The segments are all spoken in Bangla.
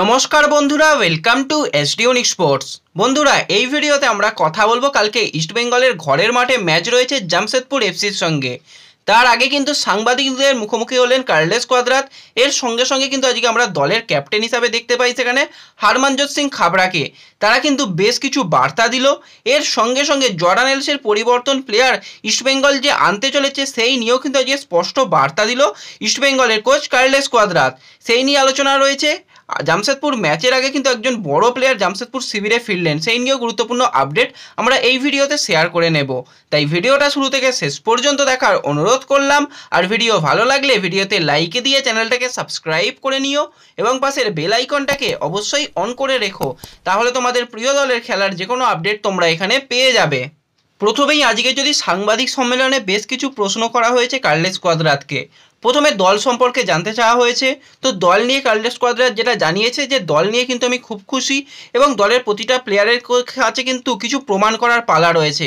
নমস্কার বন্ধুরা ওয়েলকাম টু এস ডিউন স্পোর্টস বন্ধুরা এই ভিডিওতে আমরা কথা বলবো কালকে ইস্টবেঙ্গলের ঘরের মাঠে ম্যাচ রয়েছে জামশেদপুর এফসির সঙ্গে তার আগে কিন্তু সাংবাদিকদের মুখোমুখি হলেন কার্লেস কোয়াদ্রাত এর সঙ্গে সঙ্গে কিন্তু আজকে আমরা দলের ক্যাপ্টেন হিসাবে দেখতে পাই সেখানে হারমানজৎ সিং খাবড়াকে তারা কিন্তু বেশ কিছু বার্তা দিল এর সঙ্গে সঙ্গে জর্ডান এলসের পরিবর্তন প্লেয়ার ইস্টবেঙ্গল যে আনতে চলেছে সেই নিয়েও কিন্তু আজকে স্পষ্ট বার্তা দিল ইস্টবেঙ্গলের কোচ কার্লেস কোয়াদ্রাত সেই নিয়ে আলোচনা রয়েছে জামশেদপুর ম্যাচের আগে কিন্তু একজন বড় প্লেয়ার জামশেদপুর শিবিরে ফিরলেন সেই নিয়েও গুরুত্বপূর্ণ আপডেট আমরা এই ভিডিওতে শেয়ার করে নেব তাই ভিডিওটা শুরু থেকে শেষ পর্যন্ত দেখার অনুরোধ করলাম আর ভিডিও ভালো লাগলে ভিডিওতে লাইক দিয়ে চ্যানেলটাকে সাবস্ক্রাইব করে নিও এবং পাশের বেল আইকনটাকে অবশ্যই অন করে রেখো তাহলে তোমাদের প্রিয় দলের খেলার যে কোনো আপডেট তোমরা এখানে পেয়ে যাবে প্রথমেই আজকে যদি সাংবাদিক সম্মেলনে বেশ কিছু প্রশ্ন করা হয়েছে কার্লেস কোয়াদ্রাতকে প্রথমে দল সম্পর্কে জানতে চাওয়া হয়েছে তো দল নিয়ে কার্লেস কোয়াদ্রা যেটা জানিয়েছে যে দল নিয়ে কিন্তু আমি খুব খুশি এবং দলের প্রতিটা প্লেয়ারের কাছে কিন্তু কিছু প্রমাণ করার পালা রয়েছে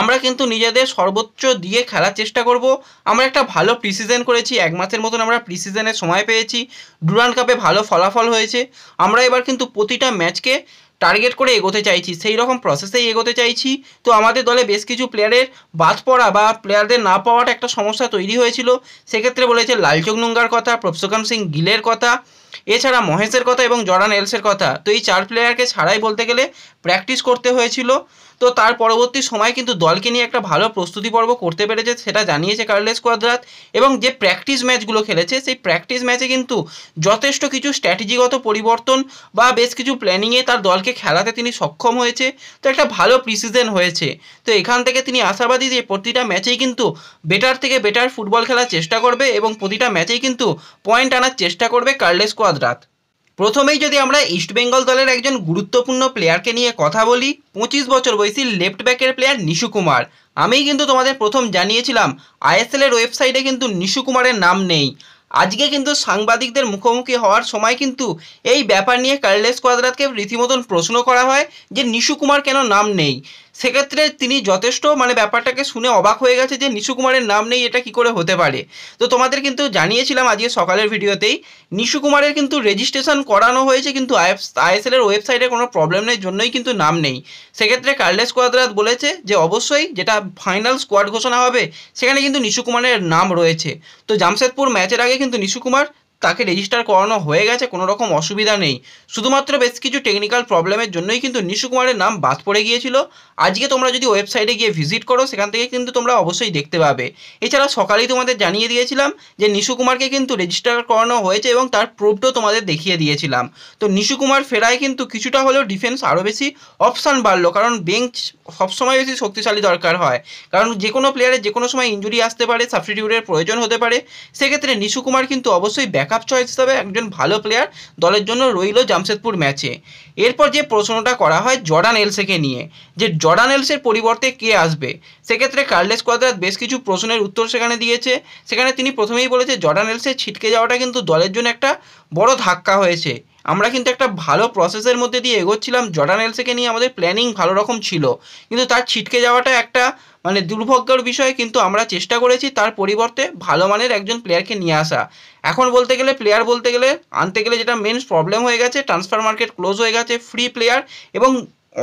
আমরা কিন্তু নিজেদের সর্বোচ্চ দিয়ে খেলার চেষ্টা করব আমরা একটা ভালো প্রিসিজন করেছি এক মাসের মতন আমরা প্রিসিজনের সময় পেয়েছি ডুরান কাপে ভালো ফলাফল হয়েছে আমরা এবার কিন্তু প্রতিটা ম্যাচকে টার্গেট করে এগোতে চাইছি সেই রকম প্রসেসেই এগোতে চাইছি তো আমাদের দলে বেশ কিছু প্লেয়ারের বাদ পড়া বা প্লেয়ারদের না পাওয়াটা একটা সমস্যা তৈরি হয়েছিল সেক্ষেত্রে বলেছে লালচোক নুঙ্গার কথা প্রফসকাম সিং গিলের কথা এছাড়া মহেশের কথা এবং জর্ডান এলসের কথা তো এই চার প্লেয়ারকে ছাড়াই বলতে গেলে প্র্যাকটিস করতে হয়েছিল তো তার পরবর্তী সময় কিন্তু দলকে নিয়ে একটা ভালো প্রস্তুতি পর্ব করতে পেরেছে সেটা জানিয়েছে কার্লেস কোয়াদ্রাত এবং যে প্র্যাকটিস ম্যাচগুলো খেলেছে সেই প্র্যাকটিস ম্যাচে কিন্তু যথেষ্ট কিছু স্ট্র্যাটেজিগত পরিবর্তন বা বেশ কিছু প্ল্যানিংয়ে তার দলকে খেলাতে তিনি সক্ষম হয়েছে তো একটা ভালো প্রিসিজন হয়েছে তো এখান থেকে তিনি আশাবাদী যে প্রতিটা ম্যাচেই কিন্তু বেটার থেকে বেটার ফুটবল খেলার চেষ্টা করবে এবং প্রতিটা ম্যাচেই কিন্তু পয়েন্ট আনার চেষ্টা করবে কার্লেস কোয়াদ্রাত প্রথমেই যদি আমরা ইস্টবেঙ্গল দলের একজন গুরুত্বপূর্ণ প্লেয়ারকে নিয়ে কথা বলি পঁচিশ বছর বয়সী লেফট ব্যাকের প্লেয়ার নিশু কুমার আমি কিন্তু তোমাদের প্রথম জানিয়েছিলাম আইএসএলের ওয়েবসাইটে কিন্তু নিশু কুমারের নাম নেই আজকে কিন্তু সাংবাদিকদের মুখোমুখি হওয়ার সময় কিন্তু এই ব্যাপার নিয়ে কার্লেস কোয়াদ্রাতকে রীতিমতন প্রশ্ন করা হয় যে নিশু কুমার কেন নাম নেই সেক্ষেত্রে তিনি যথেষ্ট মানে ব্যাপারটাকে শুনে অবাক হয়ে গেছে যে নিশু কুমারের নাম নেই এটা কি করে হতে পারে তো তোমাদের কিন্তু জানিয়েছিলাম আজকে সকালের ভিডিওতেই নিশু কুমারের কিন্তু রেজিস্ট্রেশন করানো হয়েছে কিন্তু আইএসএল এর ওয়েবসাইটে কোনো প্রবলেম নেই জন্যই কিন্তু নাম নেই সেক্ষেত্রে কার্লেস কোয়াদ্রাত বলেছে যে অবশ্যই যেটা ফাইনাল স্কোয়াড ঘোষণা হবে সেখানে কিন্তু নিশু কুমারের নাম রয়েছে তো জামশেদপুর ম্যাচের আগে কিন্তু নিশু কুমার তাকে রেজিস্টার করানো হয়ে গেছে কোনো রকম অসুবিধা নেই শুধুমাত্র বেশ কিছু টেকনিক্যাল প্রবলেমের জন্যই কিন্তু নিশু কুমারের নাম বাদ পড়ে গিয়েছিল আজকে তোমরা যদি ওয়েবসাইটে গিয়ে ভিজিট করো সেখান থেকে কিন্তু তোমরা অবশ্যই দেখতে পাবে এছাড়া সকালেই তোমাদের জানিয়ে দিয়েছিলাম যে নিশু কুমারকে কিন্তু রেজিস্টার করানো হয়েছে এবং তার প্রুফটাও তোমাদের দেখিয়ে দিয়েছিলাম তো নিশু কুমার ফেরায় কিন্তু কিছুটা হলেও ডিফেন্স আরও বেশি অপশান বাড়লো কারণ বেঞ্চ সবসময় বেশি শক্তিশালী দরকার হয় কারণ যে কোনো প্লেয়ারের যে কোনো সময় ইঞ্জুরি আসতে পারে সাবস্টিটিউটের প্রয়োজন হতে পারে সেক্ষেত্রে নিশু কুমার কিন্তু অবশ্যই ব্যাক ব্যাকআপ চয়েস হিসাবে একজন ভালো প্লেয়ার দলের জন্য রইল জামশেদপুর ম্যাচে এরপর যে প্রশ্নটা করা হয় জর্ডান এলসেকে নিয়ে যে জর্ডান এলসের পরিবর্তে কে আসবে সেক্ষেত্রে কার্লেস কোয়াদ্রাত বেশ কিছু প্রশ্নের উত্তর সেখানে দিয়েছে সেখানে তিনি প্রথমেই বলেছে জর্ডান এলসের ছিটকে যাওয়াটা কিন্তু দলের জন্য একটা বড় ধাক্কা হয়েছে আমরা কিন্তু একটা ভালো প্রসেসের মধ্যে দিয়ে এগোচ্ছিলাম জর্ডান এলসেকে নিয়ে আমাদের প্ল্যানিং ভালো রকম ছিল কিন্তু তার ছিটকে যাওয়াটা একটা মানে দুর্ভাগ্যর বিষয় কিন্তু আমরা চেষ্টা করেছি তার পরিবর্তে ভালো মানের একজন প্লেয়ারকে নিয়ে আসা এখন বলতে গেলে প্লেয়ার বলতে গেলে আনতে গেলে যেটা মেন প্রবলেম হয়ে গেছে ট্রান্সফার মার্কেট ক্লোজ হয়ে গেছে ফ্রি প্লেয়ার এবং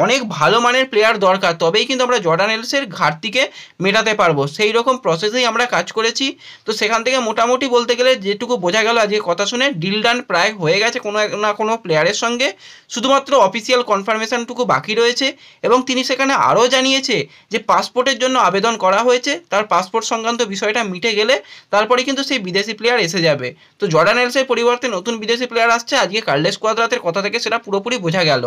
অনেক ভালো মানের প্লেয়ার দরকার তবেই কিন্তু আমরা জর্ডান এলসের ঘাটতিকে মেটাতে পারবো সেই রকম প্রসেসেই আমরা কাজ করেছি তো সেখান থেকে মোটামুটি বলতে গেলে যেটুকু বোঝা গেল আজকে কথা শুনে ডিল ডান প্রায় হয়ে গেছে কোনো না কোনো প্লেয়ারের সঙ্গে শুধুমাত্র অফিসিয়াল কনফার্মেশনটুকু বাকি রয়েছে এবং তিনি সেখানে আরও জানিয়েছে যে পাসপোর্টের জন্য আবেদন করা হয়েছে তার পাসপোর্ট সংক্রান্ত বিষয়টা মিটে গেলে তারপরে কিন্তু সেই বিদেশি প্লেয়ার এসে যাবে তো জর্ডান এলসের পরিবর্তে নতুন বিদেশি প্লেয়ার আসছে আজকে কার্লেস কোয়াদ্রাতের কথা থেকে সেটা পুরোপুরি বোঝা গেল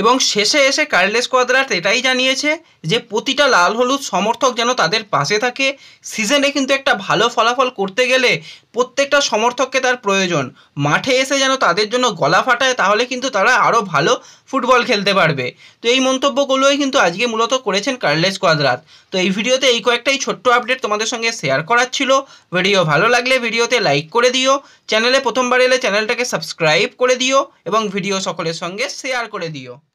এবং শেষে এসে কার্লেস কোয়াদ্রাত এটাই জানিয়েছে যে প্রতিটা লাল হলুদ সমর্থক যেন তাদের পাশে থাকে সিজনে কিন্তু একটা ভালো ফলাফল করতে গেলে প্রত্যেকটা সমর্থককে তার প্রয়োজন মাঠে এসে যেন তাদের জন্য গলা ফাটায় তাহলে কিন্তু তারা আরও ভালো ফুটবল খেলতে পারবে তো এই মন্তব্যগুলোই কিন্তু আজকে মূলত করেছেন কার্লেস কোয়াদ্রাত তো এই ভিডিওতে এই কয়েকটাই ছোট্ট আপডেট তোমাদের সঙ্গে শেয়ার করার ছিল ভিডিও ভালো লাগলে ভিডিওতে লাইক করে দিও চ্যানেলে প্রথমবার এলে চ্যানেলটাকে সাবস্ক্রাইব করে দিও এবং ভিডিও সকলের সঙ্গে শেয়ার করে দিও